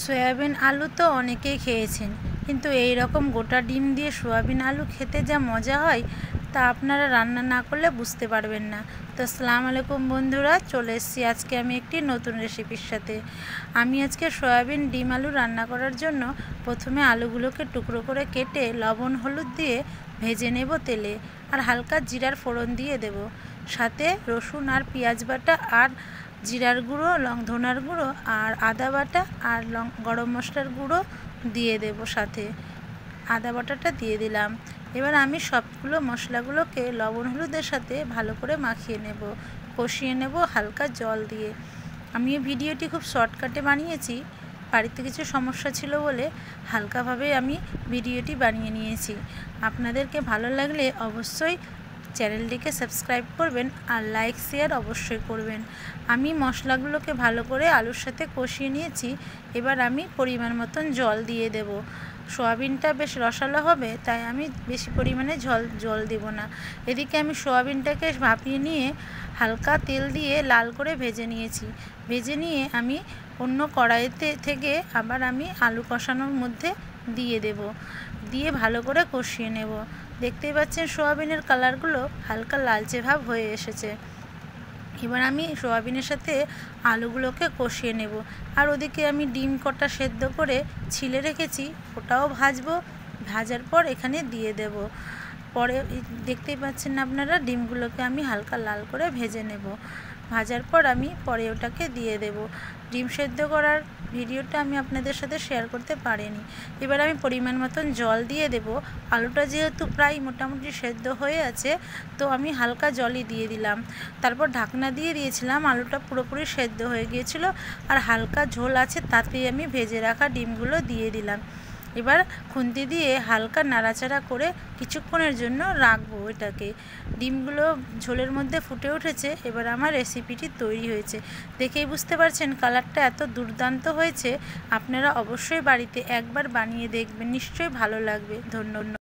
soybean আলু তো অনেকেই খেয়েছেন কিন্তু এই রকম গোটা ডিম দিয়ে সয়াবিন আলু খেতে যা মজা হয় তা আপনারা রান্না না করলে বুঝতে পারবেন না তো সালাম আলাইকুম বন্ধুরা চলে এসেছি আজকে আমি একটি নতুন রেসিপির সাথে আমি আজকে সয়াবিন ডিম আলু রান্না করার জন্য প্রথমে আলুগুলোকে টুকরো করে কেটে লবণ হলুদ দিয়ে ভেজে নেব তেলে আর হালকা জিরার ফোড়ন দিয়ে দেবো সাথে রসুন আর পেঁয়াজ বাটা আর জিরার গুঁড়ো লং ধনার গুঁড়ো আর আদা বাটা আর লং গরম মশলার গুঁড়ো দিয়ে দেব সাথে আদা বাটাটা দিয়ে দিলাম এবার আমি সবগুলো মশলাগুলোকে লবণ হলুদের সাথে ভালো করে মাখিয়ে নেব কষিয়ে নেব হালকা জল দিয়ে আমি ভিডিওটি খুব শর্টকাটে বানিয়েছি বাড়িতে কিছু সমস্যা ছিল বলে হালকাভাবে আমি ভিডিওটি বানিয়ে নিয়েছি আপনাদেরকে ভালো লাগলে অবশ্যই চ্যানেলটিকে সাবস্ক্রাইব করবেন আর লাইক শেয়ার অবশ্যই করবেন আমি মশলাগুলোকে ভালো করে আলুর সাথে কষিয়ে নিয়েছি এবার আমি পরিমাণ মতন জল দিয়ে দেব সোয়াবিনটা বেশ রসালো হবে তাই আমি বেশি পরিমাণে জল জল দেব না এদিকে আমি সোয়াবিনটাকে ভাপিয়ে নিয়ে হালকা তেল দিয়ে লাল করে ভেজে নিয়েছি ভেজে নিয়ে আমি অন্য কড়াইতে থেকে আবার আমি আলু কষানোর মধ্যে দিয়ে দেব দিয়ে ভালো করে কষিয়ে নেব দেখতেই পাচ্ছেন সোয়াবিনের কালারগুলো হালকা লালচে ভাব হয়ে এসেছে এবার আমি সোয়াবিনের সাথে আলুগুলোকে কষিয়ে নেব আর ওদিকে আমি ডিম কটা সেদ্ধ করে ছিলে রেখেছি ওটাও ভাজবো ভাজার পর এখানে দিয়ে দেবো পরে দেখতেই পাচ্ছেন আপনারা ডিমগুলোকে আমি হালকা লাল করে ভেজে নেব ভাজার পর আমি পরে ওটাকে দিয়ে দেব ডিম সেদ্ধ করার ভিডিওটা আমি আপনাদের সাথে শেয়ার করতে পারিনি এবার আমি পরিমাণ মতন জল দিয়ে দেব আলুটা যেহেতু প্রায় মোটামুটি সেদ্ধ হয়ে আছে তো আমি হালকা জলই দিয়ে দিলাম তারপর ঢাকনা দিয়ে দিয়েছিলাম আলুটা পুরোপুরি সেদ্ধ হয়ে গিয়েছিল আর হালকা ঝোল আছে তাতেই আমি ভেজে রাখা ডিমগুলো দিয়ে দিলাম এবার খুন্তি দিয়ে হালকা নাড়াচাড়া করে কিছুক্ষণের জন্য রাখবো এটাকে ডিমগুলো ঝোলের মধ্যে ফুটে উঠেছে এবার আমার রেসিপিটি তৈরি হয়েছে দেখেই বুঝতে পারছেন কালারটা এত দুর্দান্ত হয়েছে আপনারা অবশ্যই বাড়িতে একবার বানিয়ে দেখবেন নিশ্চয়ই ভালো লাগবে ধন্যবাদ